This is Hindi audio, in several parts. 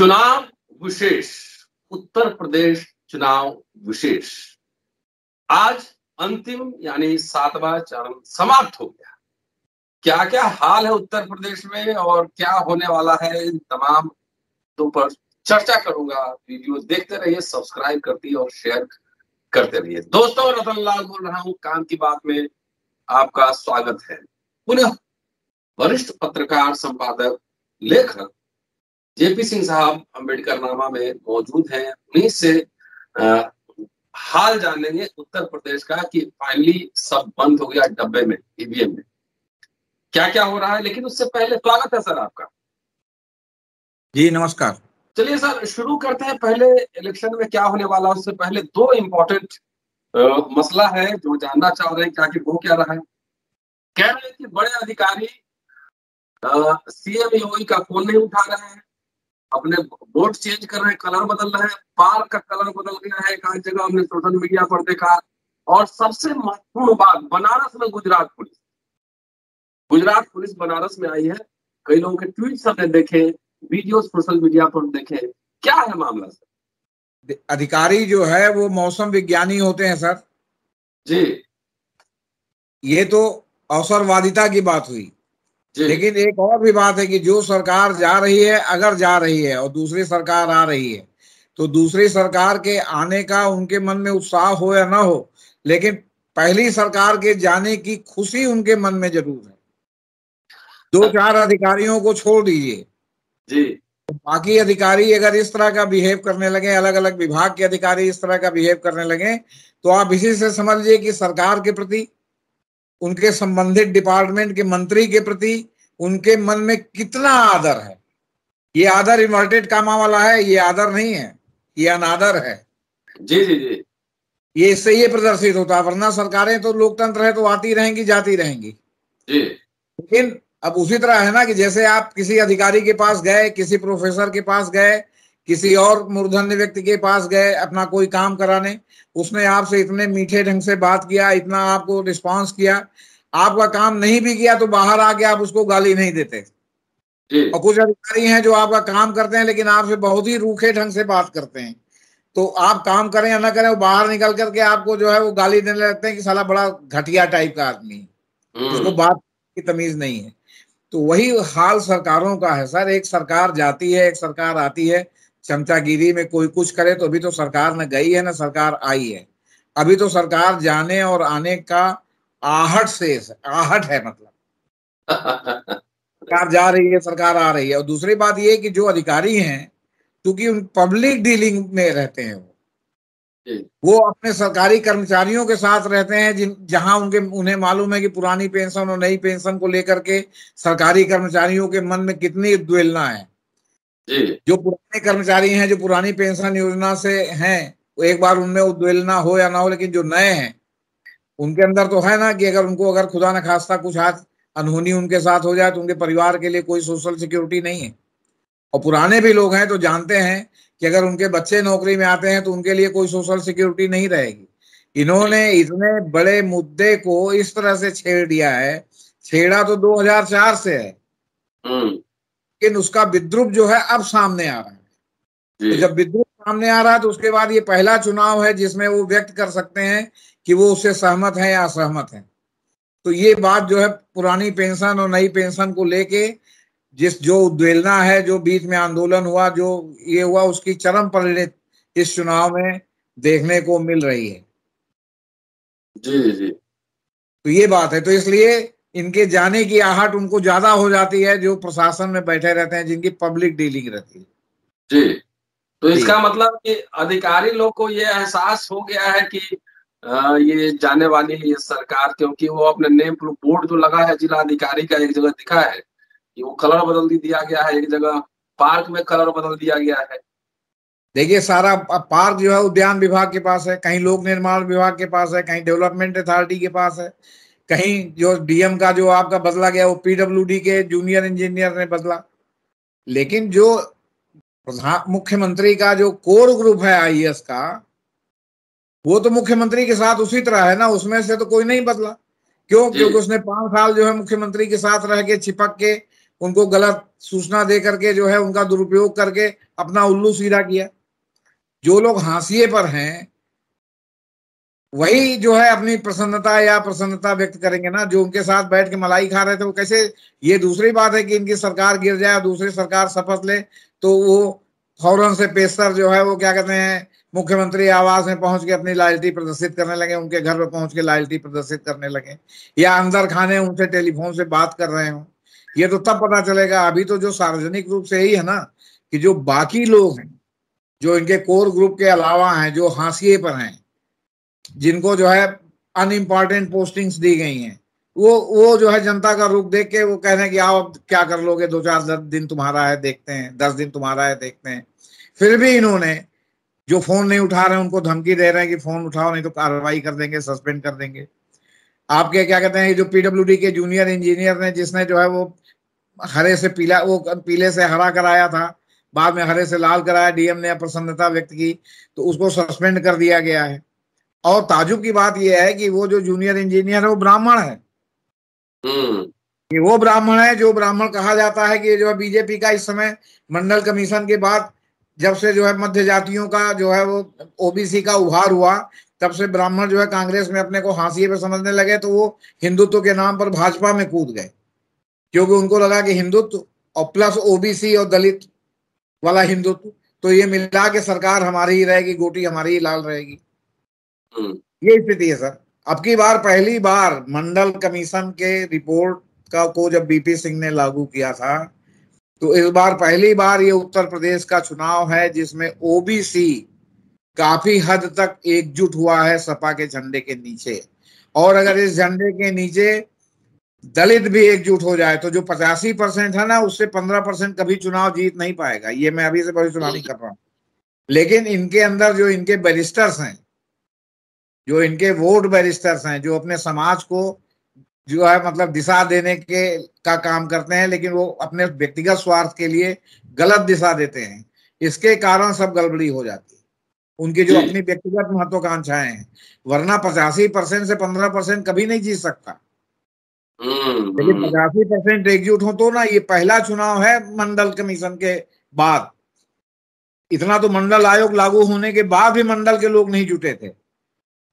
चुनाव विशेष उत्तर प्रदेश चुनाव विशेष आज अंतिम यानी सातवां चरण समाप्त हो गया क्या क्या हाल है उत्तर प्रदेश में और क्या होने वाला है इन तमाम तो पर चर्चा करूंगा वीडियो देखते रहिए सब्सक्राइब करती और शेयर करते रहिए दोस्तों रतन लाल बोल रहा हूं काम की बात में आपका स्वागत है पुनः वरिष्ठ पत्रकार संपादक लेखक जेपी सिंह साहब अम्बेडकर नामा में मौजूद हैं उन्हीं से आ, हाल जान लेंगे उत्तर प्रदेश का कि फाइनली सब बंद हो गया डब्बे में ईवीएम e में क्या क्या हो रहा है लेकिन उससे पहले स्वागत है सर आपका जी नमस्कार चलिए सर शुरू करते हैं पहले इलेक्शन में क्या होने वाला उससे पहले दो इम्पोर्टेंट मसला है जो जानना चाह रहे हैं क्या कि वो क्या रहा है कह रहे हैं कि बड़े अधिकारी सीएम योगी e e का फोन नहीं उठा रहे हैं अपने बोर्ड चेंज कर रहे हैं कलर बदल रहे हैं पार्क का कलर बदल गया है कहा जगह हमने सोशल मीडिया पर देखा और सबसे महत्वपूर्ण बात बनारस में गुजरात पुलिस गुजरात पुलिस बनारस में आई है कई लोगों के ट्वीट हमने देखे वीडियो सोशल मीडिया पर देखे क्या है मामला सर अधिकारी जो है वो मौसम विज्ञानी होते हैं सर जी ये तो अवसरवादिता की बात हुई लेकिन एक और भी बात है कि जो सरकार जा रही है अगर जा रही है और दूसरी सरकार आ रही है तो दूसरी सरकार के आने का उनके मन में उत्साह हो या ना हो लेकिन पहली सरकार के जाने की खुशी उनके मन में जरूर है दो अच्छा। चार अधिकारियों को छोड़ दीजिए जी तो बाकी अधिकारी अगर इस तरह का बिहेव करने लगे अलग अलग विभाग के अधिकारी इस तरह का बिहेव करने लगे तो आप इसी से समझ लीजिए कि सरकार के प्रति उनके संबंधित डिपार्टमेंट के मंत्री के प्रति उनके मन में कितना आदर है ये आदर इन्वर्टेड कामा वाला है ये आदर नहीं है ये अनादर है जी जी जी ये इससे ये प्रदर्शित होता है वरना सरकारें तो लोकतंत्र है तो आती रहेंगी जाती रहेंगी लेकिन अब उसी तरह है ना कि जैसे आप किसी अधिकारी के पास गए किसी प्रोफेसर के पास गए किसी और मूर्धन्य व्यक्ति के पास गए अपना कोई काम कराने उसने आपसे इतने मीठे ढंग से बात किया इतना आपको रिस्पॉन्स किया आपका काम नहीं भी किया तो बाहर आके आप उसको गाली नहीं देते और कुछ अधिकारी हैं जो आपका काम करते हैं लेकिन आपसे बहुत ही रूखे ढंग से बात करते हैं तो आप काम करें या ना करें वो बाहर निकल करके आपको जो है वो गाली देने लगते हैं कि साला बड़ा घटिया टाइप का आदमी है हम्म। उसको बात की तमीज नहीं है तो वही हाल सरकारों का है सर एक सरकार जाती है एक सरकार आती है चमचागिरी में कोई कुछ करे तो अभी तो सरकार न गई है ना सरकार आई है अभी तो सरकार जाने और आने का आहट से आहट है मतलब सरकार जा रही है सरकार आ रही है और दूसरी बात ये कि जो अधिकारी हैं क्योंकि उन पब्लिक डीलिंग में रहते हैं वो वो अपने सरकारी कर्मचारियों के साथ रहते हैं जिन जहां उनके उन्हें मालूम है कि पुरानी पेंशन और नई पेंशन को लेकर के सरकारी कर्मचारियों के मन में कितनी द्वेलना है जो पुराने कर्मचारी हैं जो पुरानी पेंशन योजना से हैं वो एक बार उनमें उद्वेलना हो या ना हो लेकिन जो नए हैं उनके अंदर तो है ना कि अगर उनको अगर खुदा न खास्ता कुछ हाथ अनहोनी उनके साथ हो जाए तो उनके परिवार के लिए कोई सोशल सिक्योरिटी नहीं है और पुराने भी लोग हैं तो जानते हैं कि अगर उनके बच्चे नौकरी में आते हैं तो उनके लिए कोई सोशल सिक्योरिटी नहीं रहेगी इन्होंने इतने बड़े मुद्दे को इस तरह से छेड़ दिया है छेड़ा तो 2004 से है हम्म। लेकिन उसका विद्रुप जो है अब सामने आ रहा है तो जब विद्रोह सामने आ रहा है तो उसके बाद ये पहला चुनाव है जिसमें वो व्यक्त कर सकते हैं कि वो उससे सहमत है या असहमत है तो ये बात जो है पुरानी पेंशन और नई पेंशन को लेके जिस जो उद्वेलना है जो बीच में आंदोलन हुआ जो ये हुआ उसकी चरम परिणित इस चुनाव में देखने को मिल रही है जी जी तो ये बात है तो इसलिए इनके जाने की आहट उनको ज्यादा हो जाती है जो प्रशासन में बैठे रहते हैं जिनकी पब्लिक डीलिंग रहती है जी तो जी। इसका मतलब कि अधिकारी लोग को ये एहसास हो गया है कि ये जाने वाली है ये सरकार क्योंकि वो अपने नेम बोर्ड जो लगा है जिला अधिकारी का एक जगह दिखा है कि वो कलर बदल दिया गया है एक जगह पार्क में कलर बदल दिया गया है देखिए सारा पार्क जो है उद्यान विभाग के पास है कहीं लोक निर्माण विभाग के पास है कहीं डेवलपमेंट अथॉरिटी के पास है कहीं जो डीएम का जो आपका बदला गया वो पीडब्ल्यू के जूनियर इंजीनियर ने बदला लेकिन जो प्रधान मुख्यमंत्री का जो कोर ग्रुप है आई e का वो तो मुख्यमंत्री के साथ उसी तरह है ना उसमें से तो कोई नहीं बदला क्यों क्योंकि उसने पांच साल जो है मुख्यमंत्री के साथ रह के छिपक के उनको गलत सूचना दे करके जो है उनका दुरुपयोग करके अपना उल्लू सीधा किया जो लोग हाशिए पर हैं वही जो है अपनी प्रसन्नता या प्रसन्नता व्यक्त करेंगे ना जो उनके साथ बैठ के मलाई खा रहे थे वो कैसे ये दूसरी बात है कि इनकी सरकार गिर जाए दूसरी सरकार शपथ ले तो वो फौरन से पेशर जो है वो क्या कहते हैं मुख्यमंत्री आवास में पहुंच के अपनी लॉयल्टी प्रदर्शित करने लगे उनके घर पर पहुंच के लॉयल्टी प्रदर्शित करने लगे या अंदर खाने उनसे टेलीफोन से बात कर रहे हो ये तो तब पता चलेगा अभी तो जो सार्वजनिक रूप से ही है ना कि जो बाकी लोग हैं जो इनके कोर ग्रुप के अलावा हैं जो हाशिए पर हैं जिनको जो है अनइम्पॉर्टेंट पोस्टिंग्स दी गई हैं वो वो जो है जनता का रुख देख के वो कह रहे हैं कि आओ अब क्या कर लोगे दो चार दिन तुम्हारा है देखते हैं दस दिन तुम्हारा है देखते हैं फिर भी इन्होंने जो फोन नहीं उठा रहे हैं उनको धमकी दे रहे हैं कि फोन उठाओ नहीं तो कार्रवाई कर देंगे सस्पेंड कर देंगे आपके क्या कहते हैं जो पीडब्ल्यू के जूनियर इंजीनियर ने जिसने जो है वो हरे से पीला वो पीले से हरा कराया था बाद में हरे से लाल कराया डीएम ने प्रसन्नता व्यक्त की तो उसको सस्पेंड कर दिया गया है और ताजुब की बात यह है कि वो जो जूनियर इंजीनियर है वो ब्राह्मण है हम्म। कि वो ब्राह्मण है जो ब्राह्मण कहा जाता है कि जो है बीजेपी का इस समय मंडल कमीशन के बाद जब से जो है मध्य जातियों का जो है वो ओबीसी का उभार हुआ तब से ब्राह्मण जो है कांग्रेस में अपने को हाँसी पे समझने लगे तो वो हिंदुत्व के नाम पर भाजपा में कूद गए क्योंकि उनको लगा कि हिंदुत्व और प्लस ओबीसी और दलित वाला हिंदुत्व तो ये मिला के सरकार हमारी ही रहेगी गोटी हमारी ही लाल रहेगी Hmm. ये स्थिति है सर अब की बार पहली बार मंडल कमीशन के रिपोर्ट का को जब बीपी सिंह ने लागू किया था तो इस बार पहली बार ये उत्तर प्रदेश का चुनाव है जिसमें ओबीसी काफी हद तक एकजुट हुआ है सपा के झंडे के नीचे और अगर इस झंडे के नीचे दलित भी एकजुट हो जाए तो जो पचासी परसेंट है ना उससे पंद्रह परसेंट कभी चुनाव जीत नहीं पाएगा ये मैं अभी से भविष्यवाणी hmm. कर रहा हूँ लेकिन इनके अंदर जो इनके बैरिस्टर्स हैं जो इनके वोट बैरिस्टर्स हैं जो अपने समाज को जो है मतलब दिशा देने के का काम करते हैं लेकिन वो अपने व्यक्तिगत स्वार्थ के लिए गलत दिशा देते हैं इसके कारण सब गड़बड़ी हो जाती है उनकी जो अपनी व्यक्तिगत महत्वाकांक्षाएं हैं वरना पचासी परसेंट से पंद्रह परसेंट कभी नहीं जीत सकता लेकिन हम्म। पचासी परसेंट एकजुट हो तो ना ये पहला चुनाव है मंडल कमीशन के बाद इतना तो मंडल आयोग लागू होने के बाद भी मंडल के लोग नहीं जुटे थे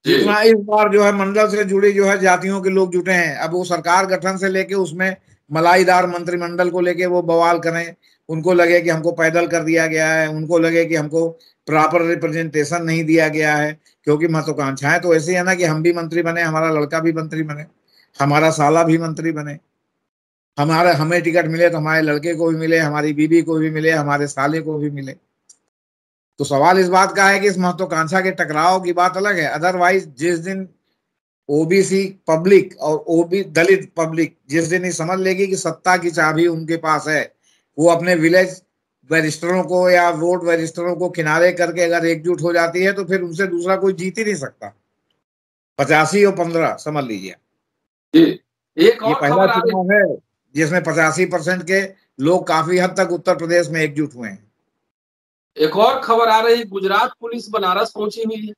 जितना इस बार जो है मंडल से जुड़े जो है जातियों के लोग जुटे हैं अब वो सरकार गठन से लेके उसमें मलाईदार मंत्रिमंडल को लेके वो बवाल करें उनको लगे कि हमको पैदल कर दिया गया है उनको लगे कि हमको प्रॉपर रिप्रेजेंटेशन नहीं दिया गया है क्योंकि महत्वाकांक्षाएं तो ऐसे है ना कि हम भी मंत्री बने हमारा लड़का भी मंत्री बने हमारा साला भी मंत्री बने हमारा हमें टिकट मिले तो हमारे लड़के को भी मिले हमारी बीबी को भी मिले हमारे साले को भी मिले तो सवाल इस बात का है कि इस महत्वाकांक्षा के टकराव की बात अलग है अदरवाइज जिस दिन ओबीसी पब्लिक और ओबी दलित पब्लिक जिस दिन ये समझ लेगी कि सत्ता की चाबी उनके पास है वो अपने विलेज बैरिस्टरों को या रोड बैरिस्टरों को किनारे करके अगर एकजुट हो जाती है तो फिर उनसे दूसरा कोई जीत ही नहीं सकता पचासी और पंद्रह समझ लीजिए एक और ये पहला चुनाव है जिसमें पचासी परसेंट के लोग काफी हद तक उत्तर प्रदेश में एकजुट हुए हैं एक और खबर आ रही गुजरात पुलिस बनारस पहुंची हुई है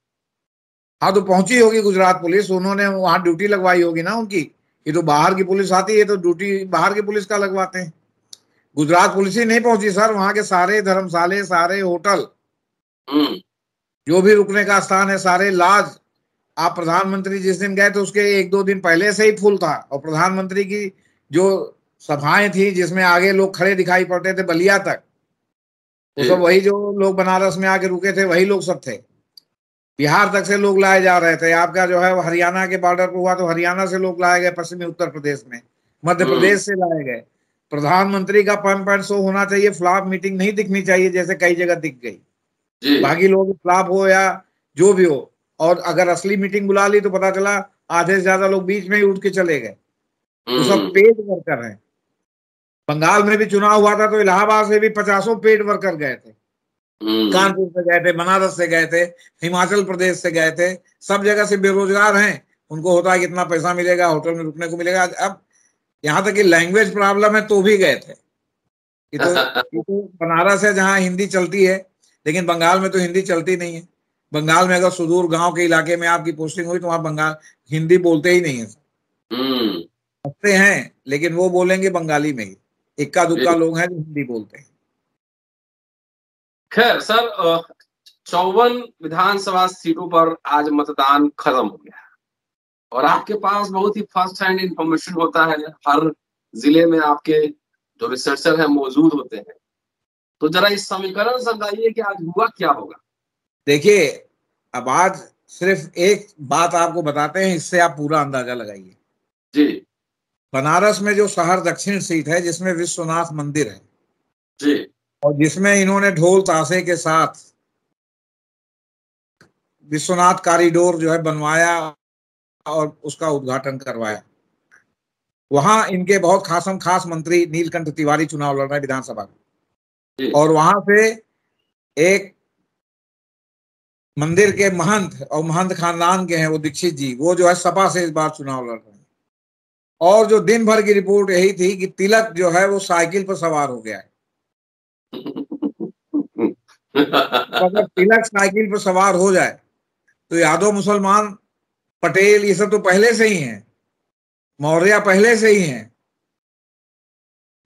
हाँ तो पहुंची होगी गुजरात पुलिस उन्होंने वहां ड्यूटी लगवाई होगी ना उनकी ये तो बाहर की पुलिस आती है तो ड्यूटी बाहर की पुलिस का लगवाते हैं गुजरात पुलिस ही नहीं पहुंची सर वहां के सारे धर्मशाले सारे होटल हम्म। जो भी रुकने का स्थान है सारे लाज आप प्रधानमंत्री जिस दिन गए तो उसके एक दो दिन पहले से ही फुल था और प्रधानमंत्री की जो सभाएं थी जिसमें आगे लोग खड़े दिखाई पड़ते थे बलिया तक वो सब वही जो लोग बनारस में आके रुके थे वही लोग सब थे बिहार तक से लोग लाए जा रहे थे आपका जो है हरियाणा के बॉर्डर पर हुआ तो हरियाणा से लोग लाए गए पश्चिमी उत्तर प्रदेश में मध्य हम्म। प्रदेश से लाए गए प्रधानमंत्री का पॉइंट पॉइंट शो होना चाहिए फ्लाप मीटिंग नहीं दिखनी चाहिए जैसे कई जगह दिख गई बाकी लोग फ्लाप हो या जो भी हो और अगर असली मीटिंग बुला ली तो पता चला आधे से ज्यादा लोग बीच में ही उठ के चले गए तो सब हम्म। पेड वर्कर हैं बंगाल में भी चुनाव हुआ था तो इलाहाबाद से भी पचासों पेड वर्कर गए थे हम्म। कानपुर से गए थे बनारस से गए थे हिमाचल प्रदेश से गए थे सब जगह से बेरोजगार हैं उनको होता है कि इतना पैसा मिलेगा होटल में रुकने को मिलेगा अब यहाँ तक कि लैंग्वेज प्रॉब्लम है तो भी गए थे तो, तो बनारस है जहाँ हिंदी चलती है लेकिन बंगाल में तो हिंदी चलती नहीं है बंगाल में अगर सुदूर गांव के इलाके में आपकी पोस्टिंग हुई तो वहाँ बंगाल हिंदी बोलते ही नहीं है हम्म। हैं लेकिन वो बोलेंगे बंगाली में ही इक्का दुक्का लोग हैं जो हिंदी बोलते हैं खैर सर चौवन विधानसभा सीटों पर आज मतदान खत्म हो गया और आपके पास बहुत ही फर्स्ट हैंड इंफॉर्मेशन होता है हर जिले में आपके जो रिसर्चर हैं मौजूद होते हैं तो जरा इस समीकरण समझाइए कि आज हुआ क्या होगा देखिए अब आज सिर्फ एक बात आपको बताते हैं इससे आप पूरा अंदाजा लगाइए जी बनारस में जो शहर दक्षिण सीट है जिसमें विश्वनाथ मंदिर है जी और जिसमें इन्होंने ढोल ताशे के साथ विश्वनाथ कॉरिडोर जो है बनवाया और उसका उद्घाटन करवाया वहां इनके बहुत खासम खास मंत्री नीलकंठ तिवारी चुनाव लड़ रहे हैं विधानसभा में और वहां से एक मंदिर के महंत और महंत खानदान के हैं वो दीक्षित जी वो जो है सपा से इस बार चुनाव लड़ रहे हैं और जो दिन भर की रिपोर्ट यही थी कि तिलक जो है वो साइकिल पर सवार हो गया है तो अगर तिलक साइकिल पर सवार हो जाए तो यादव मुसलमान पटेल ये सब तो पहले से ही हैं मौर्य पहले से ही हैं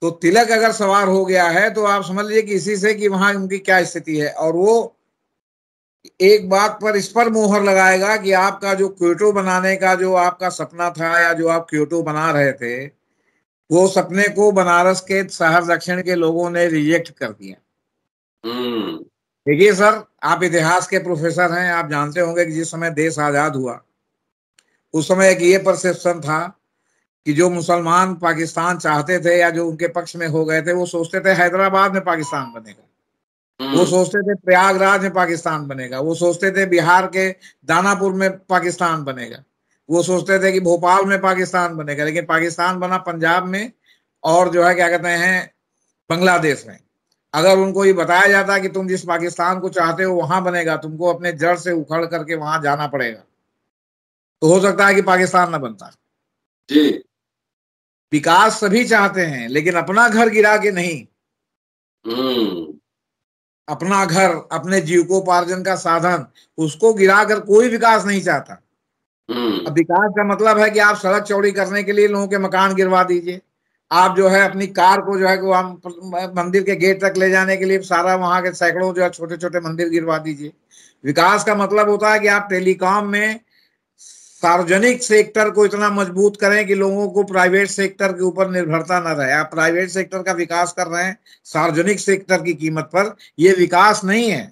तो तिलक अगर सवार हो गया है तो आप समझ लीजिए कि इसी से कि वहां उनकी क्या स्थिति है और वो एक बात पर इस पर मोहर लगाएगा कि आपका जो क्योटो बनाने का जो आपका सपना था या जो आप क्योटो बना रहे थे वो सपने को बनारस के शहर दक्षिण के लोगों ने रिजेक्ट कर दिया हम्म। देखिए सर आप इतिहास के प्रोफेसर हैं आप जानते होंगे कि जिस समय देश आजाद हुआ उस समय एक ये परसेप्शन था कि जो मुसलमान पाकिस्तान चाहते थे या जो उनके पक्ष में हो गए थे वो सोचते थे हैदराबाद में पाकिस्तान बनेगा वो हम्म। सोचते थे प्रयागराज में पाकिस्तान बनेगा वो सोचते थे बिहार के दानापुर में पाकिस्तान बनेगा वो सोचते थे कि भोपाल में पाकिस्तान बनेगा लेकिन पाकिस्तान बना पंजाब में और जो है क्या कहते हैं बांग्लादेश में अगर उनको ये बताया जाता कि तुम जिस पाकिस्तान को चाहते हो वहां बनेगा तुमको अपने जड़ से उखड़ करके वहां जाना पड़ेगा तो हो सकता है कि पाकिस्तान ना बनता जी विकास सभी चाहते हैं लेकिन अपना घर गिरा के नहीं हम्म। अपना घर अपने जीविकोपार्जन का साधन उसको गिराकर कोई विकास नहीं चाहता हम्म। अब विकास का मतलब है कि आप सड़क चौड़ी करने के लिए लोगों के मकान गिरवा दीजिए आप जो है अपनी कार को जो है वो हम मंदिर के गेट तक ले जाने के लिए सारा वहां के सैकड़ों जो है छोटे छोटे मंदिर गिरवा दीजिए विकास का मतलब होता है कि आप टेलीकॉम में सार्वजनिक सेक्टर को इतना मजबूत करें कि लोगों को प्राइवेट सेक्टर के ऊपर निर्भरता न रहे आप प्राइवेट सेक्टर का विकास कर रहे हैं सार्वजनिक सेक्टर की कीमत पर यह विकास नहीं है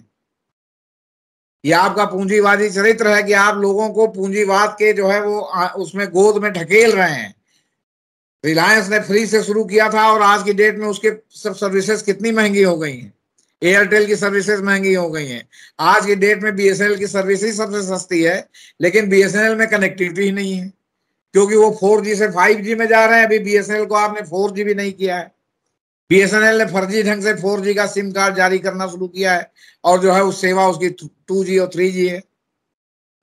यह आपका पूंजीवादी चरित्र है कि आप लोगों को पूंजीवाद के जो है वो उसमें गोद में ढकेल रहे हैं रिलायंस ने फ्री से शुरू किया था और आज की डेट में उसके सब सर्विसेज कितनी महंगी हो गई हैं एयरटेल की सर्विसेज महंगी हो गई हैं आज की डेट में बीएसएनएल की सर्विस ही सबसे सस्ती है लेकिन बीएसएनएल में कनेक्टिविटी ही नहीं है क्योंकि वो फोर जी से फाइव जी में जा रहे हैं अभी बीएसएनएल को आपने फोर जी भी नहीं किया है बीएसएनएल ने फर्जी ढंग से फोर जी का सिम कार्ड जारी करना शुरू किया है और जो है उस सेवा उसकी टू जी और थ्री जी है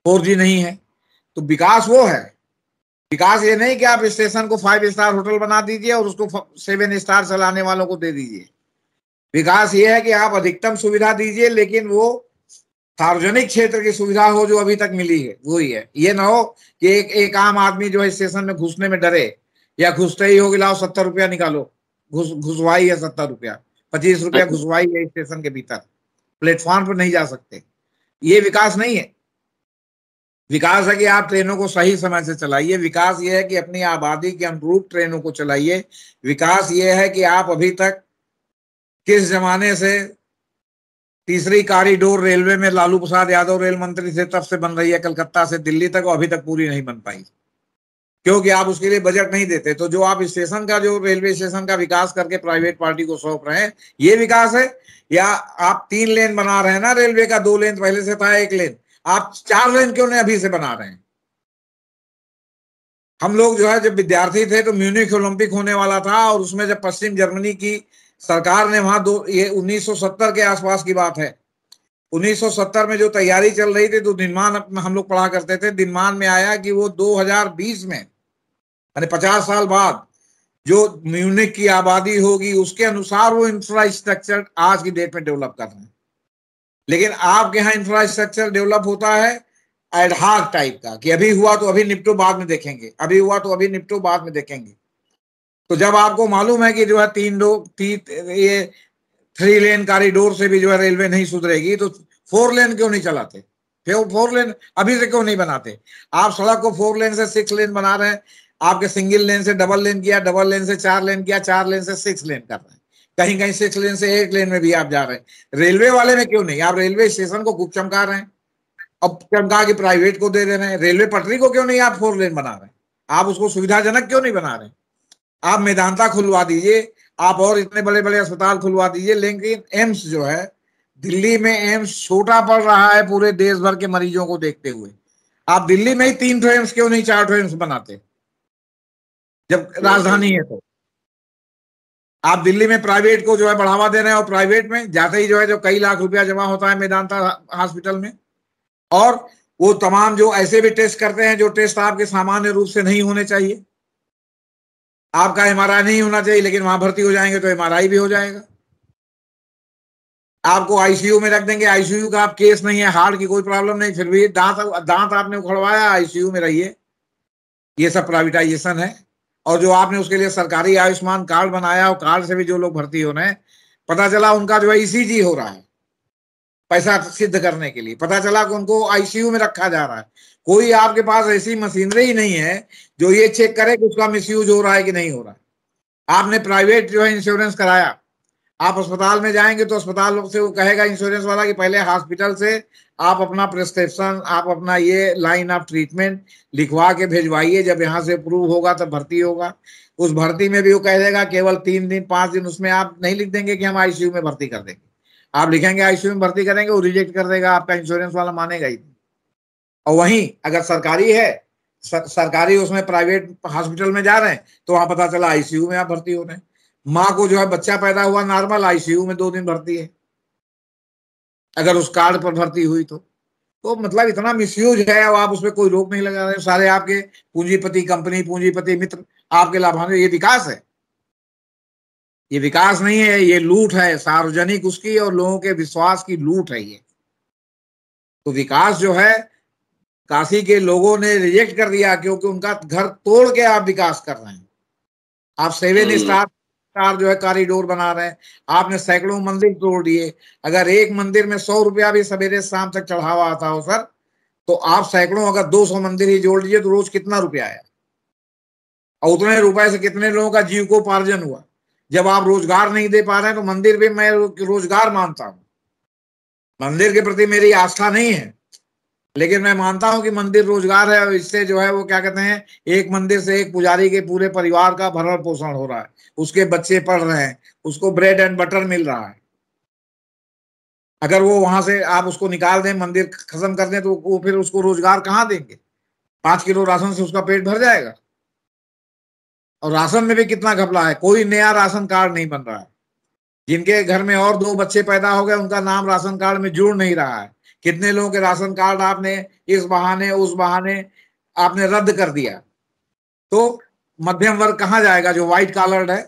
फोर जी नहीं है तो विकास वो है विकास ये नहीं कि आप स्टेशन को फाइव स्टार होटल बना दीजिए और उसको सेवन स्टार चलाने वालों को दे दीजिए विकास ये है कि आप अधिकतम सुविधा दीजिए लेकिन वो सार्वजनिक क्षेत्र की सुविधा हो जो अभी तक मिली है वो ही है ये ना हो कि एक एक आम आदमी जो है स्टेशन में घुसने में डरे या घुसते ही होगी लाओ सत्तर रुपया निकालो घुस घुसवाई है सत्तर रुपया पच्चीस रुपया अच्छा। घुसवाई है स्टेशन के भीतर प्लेटफॉर्म पर नहीं जा सकते ये विकास नहीं है विकास है कि आप ट्रेनों को सही समय से चलाइए विकास ये है कि अपनी आबादी के अनुरूप ट्रेनों को चलाइए विकास ये है कि आप अभी तक किस जमाने से तीसरी कॉरिडोर रेलवे में लालू प्रसाद यादव रेल मंत्री से तब से बन रही है कलकत्ता से दिल्ली तक और अभी तक पूरी नहीं बन पाई क्योंकि आप उसके लिए बजट नहीं देते तो जो आप स्टेशन का जो रेलवे स्टेशन का विकास करके प्राइवेट पार्टी को सौंप रहे हैं ये विकास है या आप तीन लेन बना रहे हैं ना रेलवे का दो लेन पहले से था एक लेन आप चार लेन क्यों नहीं अभी से बना रहे हैं हम लोग जो है जब विद्यार्थी थे तो म्यूनिक ओलंपिक होने वाला था और उसमें जब पश्चिम जर्मनी की सरकार ने वहां दो ये 1970 के आसपास की बात है 1970 में जो तैयारी चल रही थी तो दिनमान हम लोग पढ़ा करते थे दिनमान में आया कि वो 2020 में यानी 50 साल बाद जो म्यूनिक की आबादी होगी उसके अनुसार वो इंफ्रास्ट्रक्चर आज की डेट में डेवलप कर रहे हैं लेकिन आपके यहाँ इंफ्रास्ट्रक्चर डेवलप होता है एडहाक टाइप का कि अभी हुआ तो अभी निपटो बाद में देखेंगे अभी हुआ तो अभी निपटो बाद में देखेंगे तो जब आपको मालूम है कि जो है तीन दो तीन ये थ्री लेन कॉरिडोर से भी जो है रेलवे नहीं सुधरेगी तो फोर लेन क्यों नहीं चलाते फिर फोर लेन अभी से क्यों नहीं बनाते आप सड़क को फोर लेन से सिक्स लेन बना रहे हैं आपके सिंगल लेन से डबल लेन किया डबल लेन से चार लेन किया चार लेन से सिक्स लेन कर रहे हैं कहीं कहीं सिक्स लेन से एक लेन में भी आप जा रहे हैं रेलवे वाले में क्यों नहीं आप रेलवे स्टेशन को खूब चमका रहे हैं अब चमका के प्राइवेट को दे दे रहे हैं रेलवे पटरी को क्यों नहीं आप फोर लेन बना रहे हैं आप उसको सुविधाजनक क्यों नहीं बना रहे हैं आप मेदांता खुलवा दीजिए आप और इतने बड़े बड़े अस्पताल खुलवा दीजिए लेकिन एम्स जो है दिल्ली में एम्स छोटा पड़ रहा है पूरे देश भर के मरीजों को देखते हुए आप दिल्ली में ही तीन ठो एम्स क्यों नहीं चार ठो एम्स बनाते जब राजधानी है तो आप दिल्ली में प्राइवेट को जो है बढ़ावा दे रहे हैं और प्राइवेट में जाते ही जो है जो कई लाख रुपया जमा होता है मेदांता हॉस्पिटल में और वो तमाम जो ऐसे भी टेस्ट करते हैं जो टेस्ट आपके सामान्य रूप से नहीं होने चाहिए आपका एम नहीं होना चाहिए लेकिन वहां भर्ती हो जाएंगे तो एम भी हो जाएगा आपको आईसीयू में रख देंगे आईसीयू का आप केस नहीं है हार्ट की कोई प्रॉब्लम नहीं फिर भी दांत दांत आपने उखड़वाया आईसीयू में रहिए ये सब प्राइवेटाइजेशन है और जो आपने उसके लिए सरकारी आयुष्मान कार्ड बनाया और कार्ड से भी जो लोग भर्ती हो रहे हैं पता चला उनका जो है ई e हो रहा है पैसा सिद्ध करने के लिए पता चला कि उनको आईसीयू में रखा जा रहा है कोई आपके पास ऐसी मशीनरी ही नहीं है जो ये चेक करे कि उसका मिसयूज हो रहा है कि नहीं हो रहा है आपने प्राइवेट जो है इंश्योरेंस कराया आप अस्पताल में जाएंगे तो अस्पताल से वो कहेगा इंश्योरेंस वाला कि पहले हॉस्पिटल से आप अपना प्रिस्क्रिप्शन आप अपना ये लाइन ऑफ ट्रीटमेंट लिखवा के भेजवाइए जब यहाँ से अप्रूव होगा तब भर्ती होगा उस भर्ती में भी वो कह देगा केवल तीन दिन पाँच दिन उसमें आप नहीं लिख देंगे कि हम आईसीयू में भर्ती कर देंगे आप लिखेंगे आईसीयू में भर्ती करेंगे वो रिजेक्ट कर देगा आपका इंश्योरेंस वाला मानेगा ही और वहीं अगर सरकारी है सर, सरकारी उसमें प्राइवेट हॉस्पिटल में जा रहे हैं तो वहां पता चला आईसीयू में आप भर्ती हो रहे हैं माँ को जो है बच्चा पैदा हुआ नॉर्मल आईसीयू में दो दिन भर्ती है अगर उस कार्ड पर भर्ती हुई तो तो मतलब इतना मिसयूज है और आप उसमें कोई रोक नहीं लगा रहे सारे आपके पूंजीपति कंपनी पूंजीपति मित्र आपके लाभान्वित ये विकास है ये विकास नहीं है ये लूट है सार्वजनिक उसकी और लोगों के विश्वास की लूट है ये तो विकास जो है काशी के लोगों ने रिजेक्ट कर दिया क्योंकि उनका घर तोड़ के आप विकास कर रहे हैं आप सेवन हम्म। स्टार स्टार जो है कॉरिडोर बना रहे हैं आपने सैकड़ों मंदिर तोड़ दिए अगर एक मंदिर में सौ रुपया भी सवेरे शाम तक चढ़ावा आता हो सर तो आप सैकड़ों अगर दो सौ मंदिर ही जोड़ लीजिए तो रोज कितना रुपया आया और उतने रुपए से कितने लोगों का जीव को उपार्जन हुआ जब आप रोजगार नहीं दे पा रहे हैं तो मंदिर भी मैं रोजगार मानता हूं मंदिर के प्रति मेरी आस्था नहीं है लेकिन मैं मानता हूं कि मंदिर रोजगार है और इससे जो है वो क्या कहते हैं एक मंदिर से एक पुजारी के पूरे परिवार का भरण पोषण हो रहा है उसके बच्चे पढ़ रहे हैं उसको ब्रेड एंड बटर मिल रहा है अगर वो वहां से आप उसको निकाल दें मंदिर खत्म कर दें तो वो फिर उसको रोजगार कहाँ देंगे पांच किलो राशन से उसका पेट भर जाएगा और राशन में भी कितना घपला है कोई नया राशन कार्ड नहीं बन रहा है जिनके घर में और दो बच्चे पैदा हो गए उनका नाम राशन कार्ड में जुड़ नहीं रहा है कितने लोगों के राशन कार्ड आपने इस बहाने उस बहाने आपने रद्द कर दिया तो मध्यम वर्ग कहाँ जाएगा जो व्हाइट कॉलर्ड है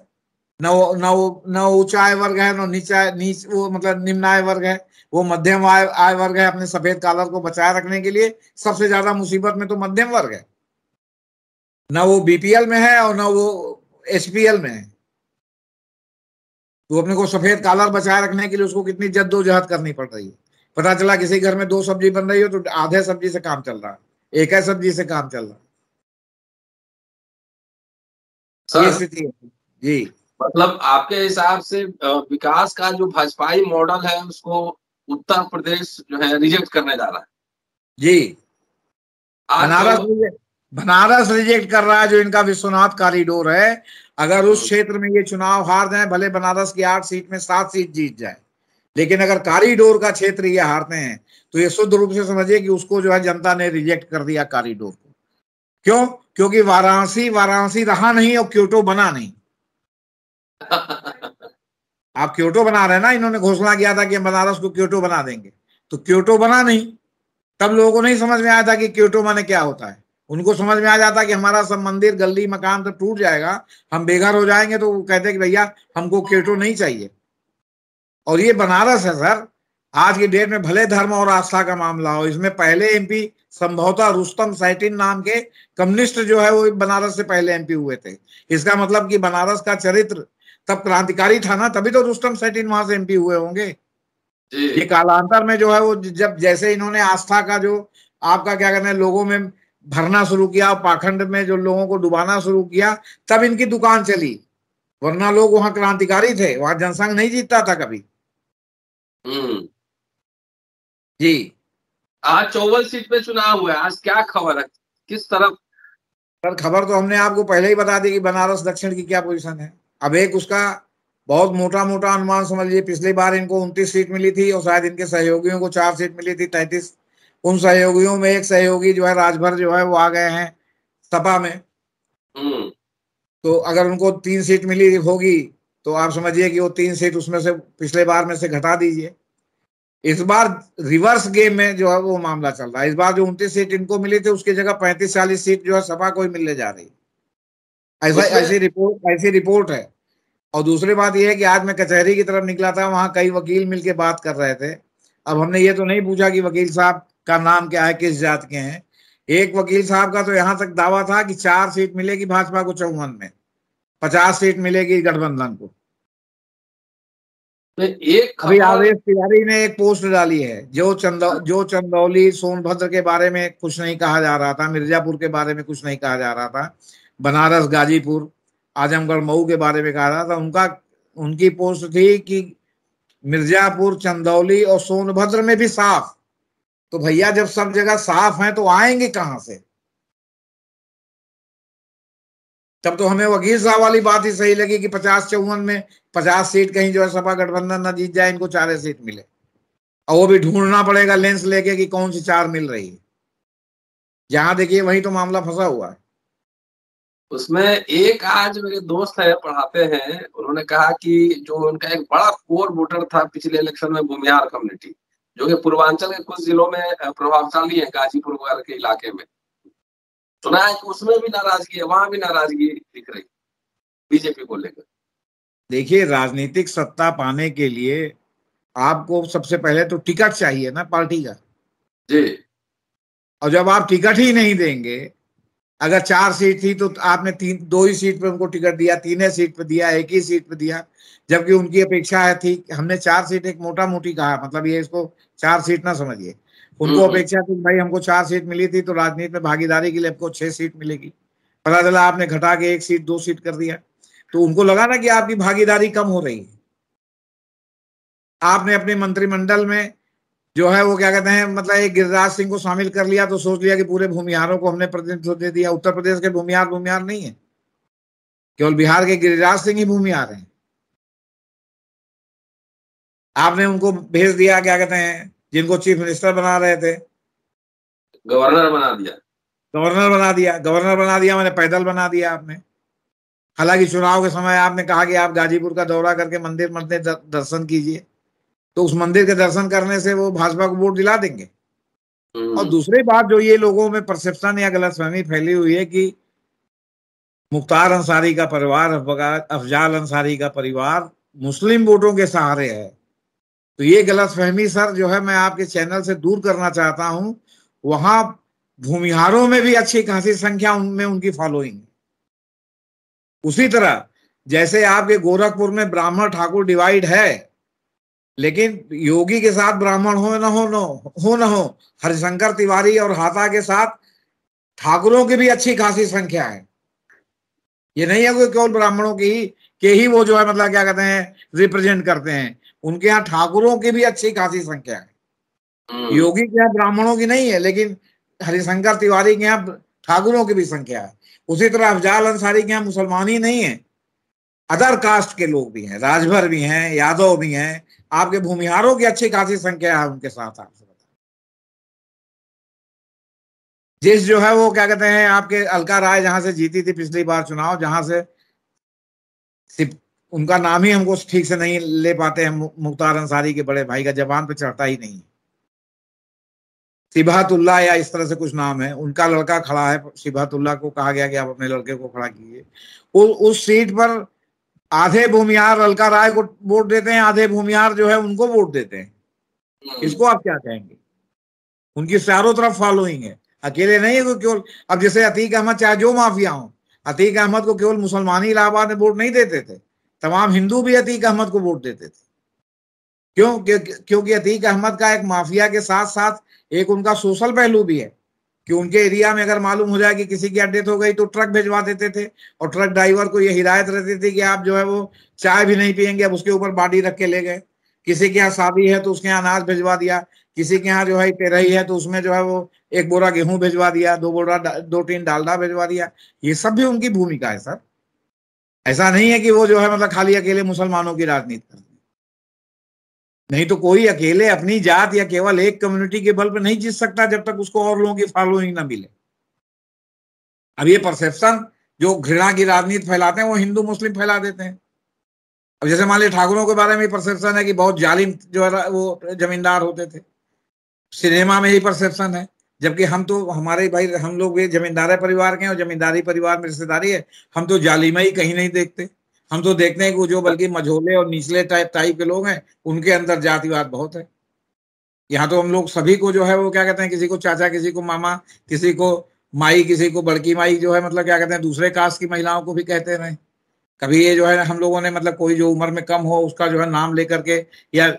न वो न वर्ग है नीचा नीच वो मतलब निम्न आय वर्ग है वो मध्यम आय आय वर्ग है अपने सफेद कॉलर को बचाए रखने के लिए सबसे ज्यादा मुसीबत में तो मध्यम वर्ग है न वो बीपीएल में है और न वो एसपीएल में है तो अपने को सफेद कॉलर बचाए रखने के लिए उसको कितनी जद्दोजहद करनी पड़ रही है पता चला किसी घर में दो सब्जी बन रही हो तो आधे सब्जी से काम चल रहा है एक है सब्जी से काम चल रहा है स्थिति जी मतलब आपके हिसाब से विकास का जो भाजपाई मॉडल है उसको उत्तर प्रदेश जो है रिजेक्ट करने जा रहा है जी बनारस तो- बनारस रिजेक्ट कर रहा है जो इनका विश्वनाथ कॉरिडोर है अगर उस क्षेत्र में ये चुनाव हार जाए भले बनारस की आठ सीट में सात सीट जीत जाए लेकिन अगर कारिडोर का क्षेत्र ये हारते हैं तो ये शुद्ध रूप से समझिए कि उसको जो है जनता ने रिजेक्ट कर दिया कारिडोर को क्यों क्योंकि वाराणसी वाराणसी रहा नहीं और क्योटो बना नहीं आप क्योटो बना रहे ना इन्होंने घोषणा किया था कि हम बनारस को क्योटो बना देंगे तो क्योटो बना नहीं तब लोगों को नहीं समझ में आया था कि क्योटो माने क्या होता है उनको समझ में आ जाता कि हमारा सब मंदिर गली मकान तो टूट जाएगा हम बेघर हो जाएंगे तो कहते कि भैया हमको क्योटो नहीं चाहिए और ये बनारस है सर आज की डेट में भले धर्म और आस्था का मामला हो इसमें पहले एमपी संभवतः रुस्तम सैटिन नाम के कम्युनिस्ट जो है वो बनारस से पहले एमपी हुए थे इसका मतलब कि बनारस का चरित्र तब क्रांतिकारी था ना तभी तो रुस्तम सैटिन वहां से एमपी हुए होंगे ये कालांतर में जो है वो जब जैसे इन्होंने आस्था का जो आपका क्या कहना है लोगों में भरना शुरू किया पाखंड में जो लोगों को डुबाना शुरू किया तब इनकी दुकान चली वरना लोग वहां क्रांतिकारी थे वहां जनसंघ नहीं जीतता था कभी हम्म। जी आज चौवन सीट पे चुनाव हुआ आज क्या खबर है किस तरफ सर खबर तो हमने आपको पहले ही बता दी कि बनारस दक्षिण की क्या पोजीशन है अब एक उसका बहुत मोटा मोटा अनुमान समझ लीजिए पिछली बार इनको उनतीस सीट मिली थी और शायद इनके सहयोगियों को चार सीट मिली थी तैतीस उन सहयोगियों में एक सहयोगी जो है राजभर जो है वो आ गए हैं सपा में हम्म। तो अगर उनको तीन सीट मिली होगी तो आप समझिए कि वो तीन सीट उसमें से पिछले बार में से घटा दीजिए इस बार रिवर्स गेम में जो है वो मामला चल रहा है इस बार जो उनतीस सीट इनको मिली थी उसकी जगह पैंतीस चालीस सीट जो है सपा को ही मिलने जा रही ऐसा ऐसी रिपोर्ट ऐसी रिपोर्ट है और दूसरी बात यह है कि आज मैं कचहरी की तरफ निकला था वहां कई वकील मिलकर बात कर रहे थे अब हमने ये तो नहीं पूछा कि वकील साहब का नाम क्या है किस जात के हैं एक वकील साहब का तो यहाँ तक दावा था कि चार सीट मिलेगी भाजपा को चौवन में पचास सीट मिलेगी गठबंधन को तो एक अभी आवेश तिवारी ने एक पोस्ट डाली है जो चंदौ हाँ। जो चंदौली सोनभद्र के बारे में कुछ नहीं कहा जा रहा था मिर्जापुर के बारे में कुछ नहीं कहा जा रहा था बनारस गाजीपुर आजमगढ़ मऊ के बारे में कहा रहा था उनका उनकी पोस्ट थी कि मिर्जापुर चंदौली और सोनभद्र में भी साफ तो भैया जब सब जगह साफ है तो आएंगे कहाँ से तब तो हमें वकील साहब वाली बात ही सही लगी कि पचास चौवन में पचास सीट कहीं जो है सपा गठबंधन ना जीत जाए इनको चार सीट मिले और वो भी ढूंढना पड़ेगा लेंस लेके कि कौन सी चार मिल रही है जहां देखिए वही तो मामला फंसा हुआ है उसमें एक आज मेरे दोस्त है पढ़ाते हैं उन्होंने कहा कि जो उनका एक बड़ा कोर वोटर था पिछले इलेक्शन में भूमिहार कम्युनिटी जो कि पूर्वांचल के कुछ जिलों में प्रभावशाली है गाजीपुर वगैरह के इलाके में तो ना उसमें भी नाराजगी है वहां भी नाराजगी दिख रही बीजेपी को लेकर देखिए राजनीतिक सत्ता पाने के लिए आपको सबसे पहले तो टिकट चाहिए ना पार्टी का जी और जब आप टिकट ही नहीं देंगे अगर चार सीट थी तो आपने तीन दो ही सीट पे उनको टिकट दिया तीन ही सीट पे दिया एक ही सीट पे दिया जबकि उनकी अपेक्षा है थी हमने चार सीट एक मोटा मोटी कहा मतलब ये इसको चार सीट ना समझिए उनको हम्म, हम्म। अपेक्षा थी भाई हमको चार सीट मिली थी तो राजनीति में भागीदारी के लिए आपको छह सीट मिलेगी पता चला आपने घटा के एक सीट दो सीट कर दिया तो उनको लगा ना कि आपकी भागीदारी कम हो रही है आपने अपने मंत्रिमंडल में जो है वो क्या कहते हैं मतलब एक गिरिराज सिंह को शामिल कर लिया तो सोच लिया कि पूरे भूमिहारों को हमने प्रतिनिधित्व दे दिया उत्तर प्रदेश के भूमिहार भूमिहार नहीं है केवल बिहार के गिरिराज सिंह ही भूमिहार हैं आपने उनको भेज दिया क्या कहते हैं जिनको चीफ मिनिस्टर बना रहे थे गवर्नर बना दिया गवर्नर बना दिया गवर्नर बना दिया मैंने पैदल बना दिया आपने हालांकि चुनाव के समय आपने कहा कि आप गाजीपुर का दौरा करके मंदिर मंदिर दर्शन कीजिए तो उस मंदिर के दर्शन करने से वो भाजपा को वोट दिला देंगे हम्म। और दूसरी बात जो ये लोगों में परसेप्शन या गलतफहमी फैली हुई है कि मुख्तार अंसारी का परिवार अफजाल अंसारी का परिवार मुस्लिम वोटों के सहारे है तो ये गलत फहमी सर जो है मैं आपके चैनल से दूर करना चाहता हूं वहां भूमिहारों में भी अच्छी खासी संख्या में उनकी फॉलोइंग उसी तरह जैसे आपके गोरखपुर में ब्राह्मण ठाकुर डिवाइड है लेकिन योगी के साथ ब्राह्मण हो ना हो न हो ना हो हरिशंकर तिवारी और हाथा के साथ ठाकुरों की भी अच्छी खासी संख्या है ये नहीं है कोई केवल ब्राह्मणों की के ही वो जो है मतलब क्या कहते हैं रिप्रेजेंट करते हैं उनके यहाँ ठाकुरों की भी अच्छी खासी संख्या है हम्म। योगी के यहाँ ब्राह्मणों की नहीं है लेकिन हरिशंकर तिवारी के यहाँ ठाकुरों की भी संख्या है उसी तरह अफजाल अंसारी के यहाँ मुसलमान ही नहीं है अदर कास्ट के लोग भी हैं राजभर भी हैं यादव भी हैं आपके भूमिहारों की अच्छी खासी संख्या है उनके साथ आपसे जिस जो है वो क्या कहते हैं आपके अलका राय जहां से जीती थी पिछली बार चुनाव जहां से उनका नाम ही हमको ठीक से नहीं ले पाते हैं मुख्तार अंसारी के बड़े भाई का जबान पे चढ़ता ही नहीं सिबातुल्ला या इस तरह से कुछ नाम है उनका लड़का खड़ा है सिबातुल्ला को कहा गया कि आप अपने लड़के को खड़ा कीजिए उस सीट पर आधे भूमिहार अलका राय को वोट देते हैं आधे भूमिहार जो है उनको वोट देते हैं हम्म। इसको आप क्या कहेंगे उनकी चारों तरफ फॉलोइंग है अकेले नहीं है केवल अब जैसे अतीक अहमद चाहे जो माफिया हो अतीक अहमद को केवल मुसलमान ही इलाहाबाद में वोट नहीं देते थे तमाम हिंदू भी अतीक अहमद को वोट देते थे क्यों क्योंकि अतीक अहमद का एक माफिया के साथ साथ एक उनका सोशल पहलू भी है कि उनके एरिया में अगर मालूम हो जाए कि किसी की डेथ हो गई तो ट्रक भिजवा देते थे और ट्रक ड्राइवर को यह हिदायत रहती थी कि आप जो है वो चाय भी नहीं पियेंगे अब उसके ऊपर बाडी रख के ले गए किसी के यहाँ शादी है तो उसके यहाँ अनाज भिजवा दिया किसी के यहाँ जो है तेरही है तो उसमें जो है वो एक बोरा गेहूं भिजवा दिया दो बोरा दो तीन डालडा भिजवा दिया ये सब भी उनकी भूमिका है सर ऐसा नहीं है कि वो जो है मतलब खाली अकेले मुसलमानों की राजनीति कर नहीं तो कोई अकेले अपनी जात या केवल एक कम्युनिटी के बल पर नहीं जीत सकता जब तक उसको और लोगों की फॉलोइंग ना मिले अब ये परसेप्शन जो घृणा की राजनीति फैलाते हैं वो हिंदू मुस्लिम फैला देते हैं अब जैसे मान लीजिए ठाकुरों के बारे में परसेप्शन है कि बहुत जालिम जो है वो जमींदार होते थे सिनेमा में ही परसेप्शन है जबकि हम तो हमारे भाई हम लोग ये जमींदार परिवार के हैं और जमींदारी परिवार में रिश्तेदारी है हम तो जालिमा ही कहीं नहीं देखते हम तो देखते हैं कि जो बल्कि मझोले और निचले टाइप टाइप के लोग हैं उनके अंदर जातिवाद बहुत है यहाँ तो हम लोग सभी को जो है वो क्या कहते हैं किसी को चाचा किसी को मामा किसी को माई किसी को बड़की माई जो है मतलब क्या कहते हैं दूसरे कास्ट की महिलाओं को भी कहते रहे कभी ये जो है हम लोगों ने मतलब कोई जो उम्र में कम हो उसका जो है नाम लेकर के या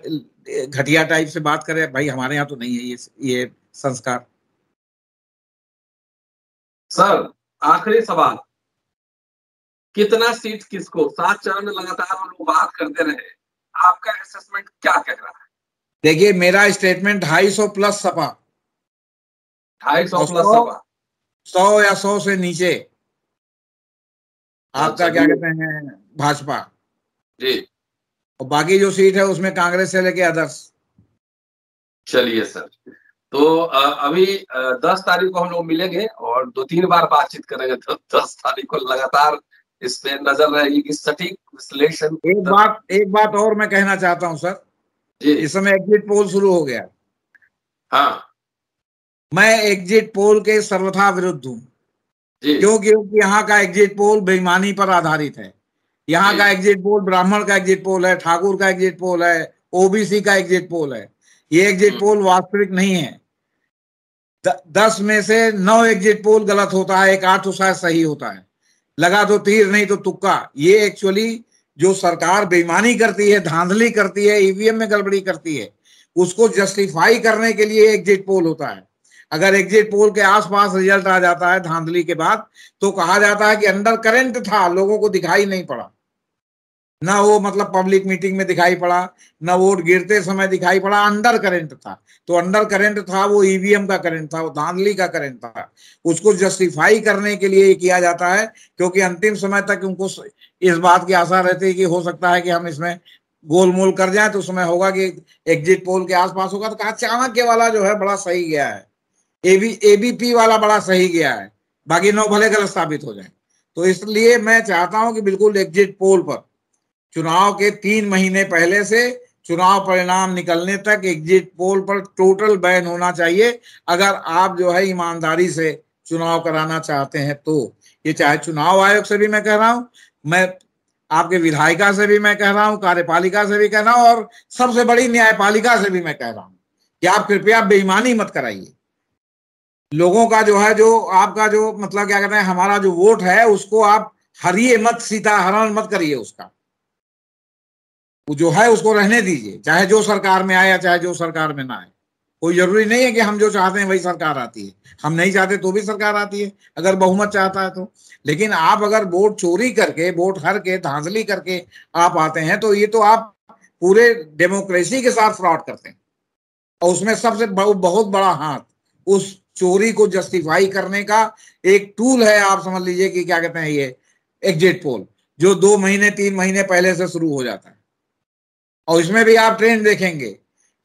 घटिया टाइप से बात करे भाई हमारे यहाँ तो नहीं है ये ये संस्कार सर आखिरी सवाल कितना सीट किसको सात चरण लगातार हम लोग बात करते रहे आपका असेसमेंट क्या कह रहा है देखिए मेरा स्टेटमेंट ढाई सौ प्लस सपा ढाई सौ प्लस सपा सौ या सौ से नीचे हाँ, आपका क्या कहते हैं भाजपा जी और बाकी जो सीट है उसमें कांग्रेस से लेके अदर्स चलिए सर तो अभी दस तारीख को हम लोग मिलेंगे और दो तीन बार बातचीत करेंगे तो दस तारीख को लगातार इस पे नजर रहेगी कि सटीक विश्लेषण एक बात एक बात और मैं कहना चाहता हूं सर जी इस समय एग्जिट पोल शुरू हो गया हाँ मैं एग्जिट पोल के सर्वथा विरुद्ध हूँ क्यों क्योंकि यहाँ का एग्जिट पोल बेईमानी पर आधारित है यहाँ का एग्जिट पोल ब्राह्मण का एग्जिट पोल है ठाकुर का एग्जिट पोल है ओबीसी का एग्जिट पोल है ये एग्जिट हम्म। पोल वास्तविक नहीं है दस में से नौ एग्जिट पोल गलत होता है एक आठ तो शायद सही होता है लगा तो तीर नहीं तो तुक्का ये एक्चुअली जो सरकार बेईमानी करती है धांधली करती है ईवीएम e में गड़बड़ी करती है उसको जस्टिफाई करने के लिए एग्जिट पोल होता है अगर एग्जिट पोल के आसपास रिजल्ट आ जाता है धांधली के बाद तो कहा जाता है कि अंडर करेंट था लोगों को दिखाई नहीं पड़ा ना वो मतलब पब्लिक मीटिंग में दिखाई पड़ा ना वोट गिरते समय दिखाई पड़ा अंडर करंट था तो अंडर करंट था वो ईवीएम e का करंट था वो धांधली का करंट था उसको जस्टिफाई करने के लिए किया जाता है क्योंकि अंतिम समय तक उनको इस बात की आशा रहती है कि हो सकता है कि हम इसमें गोलमोल कर जाए तो उसमें होगा कि एग्जिट पोल के आसपास होगा तो कहा चाणक्य वाला जो है बड़ा सही गया है एबी एबीपी वाला बड़ा सही गया है बाकी नौ भले गलत साबित हो जाए तो इसलिए मैं चाहता हूं कि बिल्कुल एग्जिट पोल पर चुनाव के तीन महीने पहले से चुनाव परिणाम निकलने तक एग्जिट पोल पर टोटल बैन होना चाहिए अगर आप जो है ईमानदारी से चुनाव कराना चाहते हैं तो ये चाहे चुनाव आयोग से भी मैं कह रहा हूं मैं आपके विधायिका से भी मैं कह रहा हूँ कार्यपालिका से भी कह रहा हूँ और सबसे बड़ी न्यायपालिका से भी मैं कह रहा हूँ कि आप कृपया बेईमानी मत कराइए लोगों का जो है जो आपका जो मतलब क्या कहते हैं हमारा जो वोट है उसको आप हरिए मत सीता हरण मत करिए उसका वो जो है उसको रहने दीजिए चाहे जो सरकार में आए या चाहे जो सरकार में ना आए कोई जरूरी नहीं है कि हम जो चाहते हैं वही सरकार आती है हम नहीं चाहते तो भी सरकार आती है अगर बहुमत चाहता है तो लेकिन आप अगर वोट चोरी करके वोट हर के धांधली करके आप आते हैं तो ये तो आप पूरे डेमोक्रेसी के साथ फ्रॉड करते हैं और उसमें सबसे बहुत बड़ा हाथ उस चोरी को जस्टिफाई करने का एक टूल है आप समझ लीजिए कि क्या कहते हैं ये एग्जिट पोल जो दो महीने तीन महीने पहले से शुरू हो जाता है और इसमें भी आप ट्रेंड देखेंगे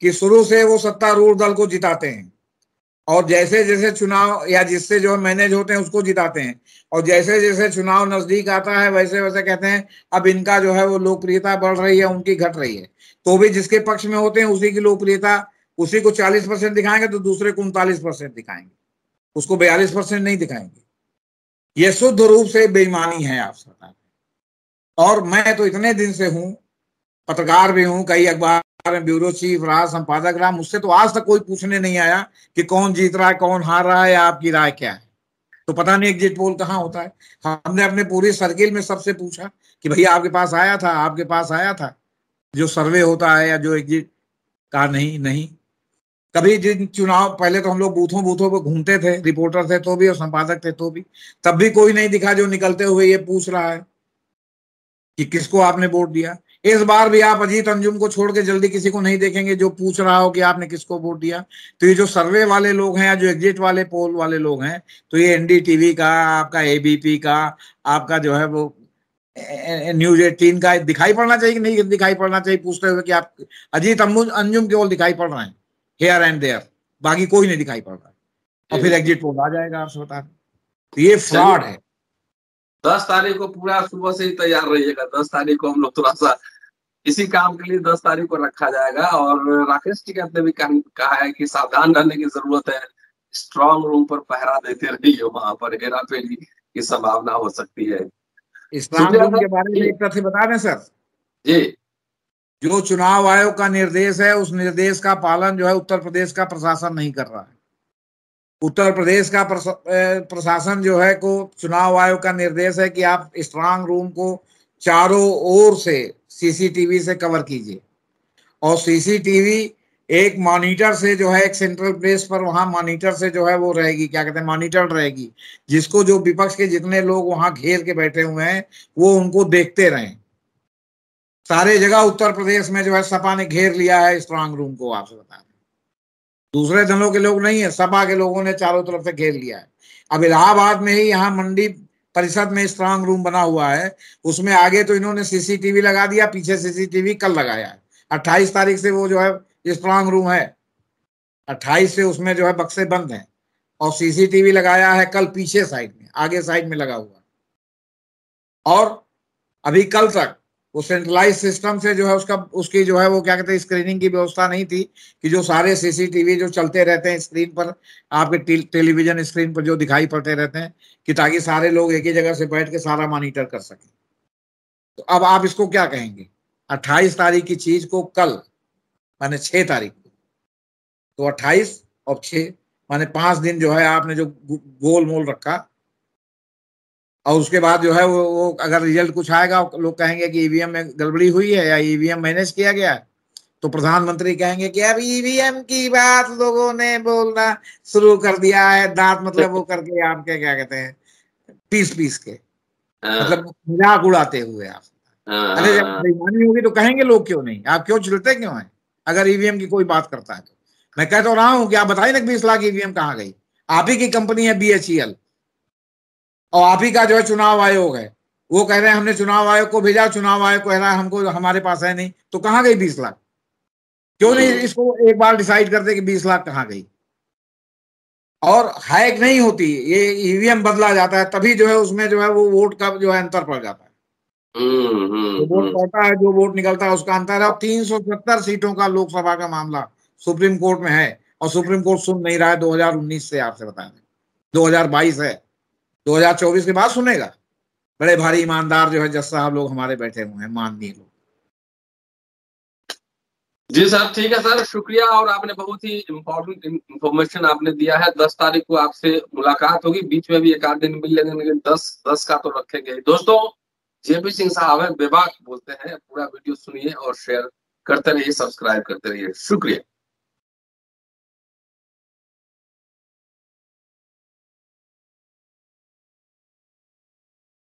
कि शुरू से वो सत्तारूढ़ दल को जिताते हैं और जैसे जैसे चुनाव या जिससे जो मैनेज होते हैं उसको जिताते हैं और जैसे जैसे चुनाव नजदीक आता है वैसे वैसे कहते हैं अब इनका जो है वो लोकप्रियता बढ़ रही है उनकी घट रही है तो भी जिसके पक्ष में होते हैं उसी की लोकप्रियता उसी को चालीस परसेंट दिखाएंगे तो दूसरे को उनतालीस परसेंट दिखाएंगे उसको बयालीस परसेंट नहीं दिखाएंगे ये शुद्ध रूप से बेईमानी है आप सरकार और मैं तो इतने दिन से हूं पत्रकार भी हूँ कई अखबार में ब्यूरो चीफ रहा संपादक रहा मुझसे तो आज तक कोई पूछने नहीं आया कि कौन जीत रहा है कौन हार रहा है या आपकी राय क्या है तो पता नहीं एग्जिट पोल कहाँ होता है हमने अपने पूरे सर्किल में सबसे पूछा कि भैया आपके पास आया था आपके पास आया था जो सर्वे होता है या जो एग्जिट कहा नहीं नहीं कभी जिन चुनाव पहले तो हम लोग बूथों बूथों पर घूमते थे रिपोर्टर थे तो भी और संपादक थे तो भी तब भी कोई नहीं दिखा जो निकलते हुए ये पूछ रहा है कि किसको आपने वोट दिया इस बार भी आप अजीत अंजुम को छोड़ के जल्दी किसी को नहीं देखेंगे जो पूछ रहा हो कि आपने किसको वोट दिया तो ये जो सर्वे वाले लोग हैं या जो एग्जिट वाले पोल वाले लोग हैं तो ये एनडीटीवी का आपका एबीपी का आपका जो है वो न्यूज एटीन का दिखाई पड़ना चाहिए कि नहीं दिखाई पड़ना चाहिए पूछते हुए कि आप अजीत अंजुम केवल दिखाई पड़ रहे हैं हेयर एंड देयर बाकी कोई नहीं दिखाई पड़ रहा और फिर एग्जिट पोल आ जाएगा आपसे बता तो ये फ्रॉड है दस तारीख को पूरा सुबह से ही तैयार रहिएगा दस तारीख को हम लोग थोड़ा सा इसी काम के लिए दस तारीख को रखा जाएगा और राकेश टिकत ने भी कहा है कि सावधान रहने की जरूरत है स्ट्रॉन्ग रूम पर पहरा देते रहिए वहां पर हेरा फेरी की संभावना हो सकती है स्ट्रॉन्ग रूम के बारे में एक तरह से बता दें सर जी जो चुनाव आयोग का निर्देश है उस निर्देश का पालन जो है उत्तर प्रदेश का प्रशासन नहीं कर रहा है उत्तर प्रदेश का प्रशासन जो है को चुनाव आयोग का निर्देश है कि आप स्ट्रांग रूम को चारों ओर से सीसीटीवी से कवर कीजिए और सीसीटीवी एक मॉनिटर से जो है एक सेंट्रल प्लेस पर वहां मॉनिटर से जो है वो रहेगी क्या कहते हैं मॉनिटर रहेगी जिसको जो विपक्ष के जितने लोग वहां घेर के बैठे हुए हैं वो उनको देखते रहे सारे जगह उत्तर प्रदेश में जो है सपा ने घेर लिया है स्ट्रांग रूम को आपसे बता रहे दूसरे दलों के लोग नहीं है सपा के लोगों ने चारों तरफ से घेर लिया है अब इलाहाबाद में ही यहाँ मंडी परिषद में स्ट्रांग रूम बना हुआ है उसमें आगे तो इन्होंने सीसीटीवी लगा दिया पीछे सीसीटीवी कल लगाया है अट्ठाईस तारीख से वो जो है स्ट्रांग रूम है अट्ठाईस से उसमें जो है बक्से बंद हैं और सीसीटीवी लगाया है कल पीछे साइड में आगे साइड में लगा हुआ और अभी कल तक वो सेंट्रलाइज सिस्टम से जो है उसका उसकी जो है वो क्या कहते हैं स्क्रीनिंग की व्यवस्था नहीं थी कि जो सारे सीसीटीवी जो चलते रहते हैं स्क्रीन पर आपके टे, टेलीविजन स्क्रीन पर जो दिखाई पड़ते रहते हैं कि ताकि सारे लोग एक ही जगह से बैठ के सारा मॉनिटर कर सकें तो अब आप इसको क्या कहेंगे अट्ठाईस तारीख की चीज को कल मैंने छह तारीख को तो अट्ठाईस और छ मैंने पाँच दिन जो है आपने जो गोल मोल रखा और उसके बाद जो है वो, वो अगर रिजल्ट कुछ आएगा लोग कहेंगे कि ईवीएम e में गड़बड़ी हुई है या ईवीएम e मैनेज किया गया है तो प्रधानमंत्री कहेंगे कि अब ईवीएम e की बात लोगों ने बोलना शुरू कर दिया है दांत मतलब वो करके आपके क्या कहते हैं पीस पीस के हाँ। मतलब मजाक उड़ाते हुए आप हाँ, अरे जब हाँ। बेईमानी होगी तो कहेंगे लोग क्यों नहीं आप क्यों चिलते क्यों है अगर ईवीएम की कोई बात करता है तो मैं कह तो रहा हूँ कि आप बताइए ना बीस लाख ईवीएम कहाँ गई आप ही की कंपनी है बी एच एल और आप ही का जो है चुनाव आयोग है वो कह रहे हैं हमने चुनाव आयोग को भेजा चुनाव आयोग कह रहा है हमको हमारे पास है नहीं तो कहाँ गई बीस लाख क्यों नहीं इसको एक बार डिसाइड करते कि बीस लाख कहाँ गई और हैक नहीं होती ये ईवीएम e बदला जाता है तभी जो है उसमें जो है वो वोट का जो है अंतर पड़ जाता है हम्म, हम्म, जो वोट हम्म। पड़ता है जो वोट निकलता है उसका अंतर है और तीन सौ सीटों का लोकसभा का मामला सुप्रीम कोर्ट में है और सुप्रीम कोर्ट सुन नहीं रहा है दो से आपसे बता दो 2022 है 2024 के बाद सुनेगा बड़े भारी ईमानदार जो है जस साहब लोग हमारे बैठे हुए हैं माननीय लोग जी सर ठीक है सर शुक्रिया और आपने बहुत ही इम्पोर्टेंट इन्फॉर्मेशन आपने दिया है दस तारीख को आपसे मुलाकात होगी बीच में भी एक आध दिन मिल लेंगे लेकिन दस दस का तो रखे गए दोस्तों जेपी सिंह साहब है बेबाक बोलते हैं पूरा वीडियो सुनिए और शेयर करते रहिए सब्सक्राइब करते रहिए शुक्रिया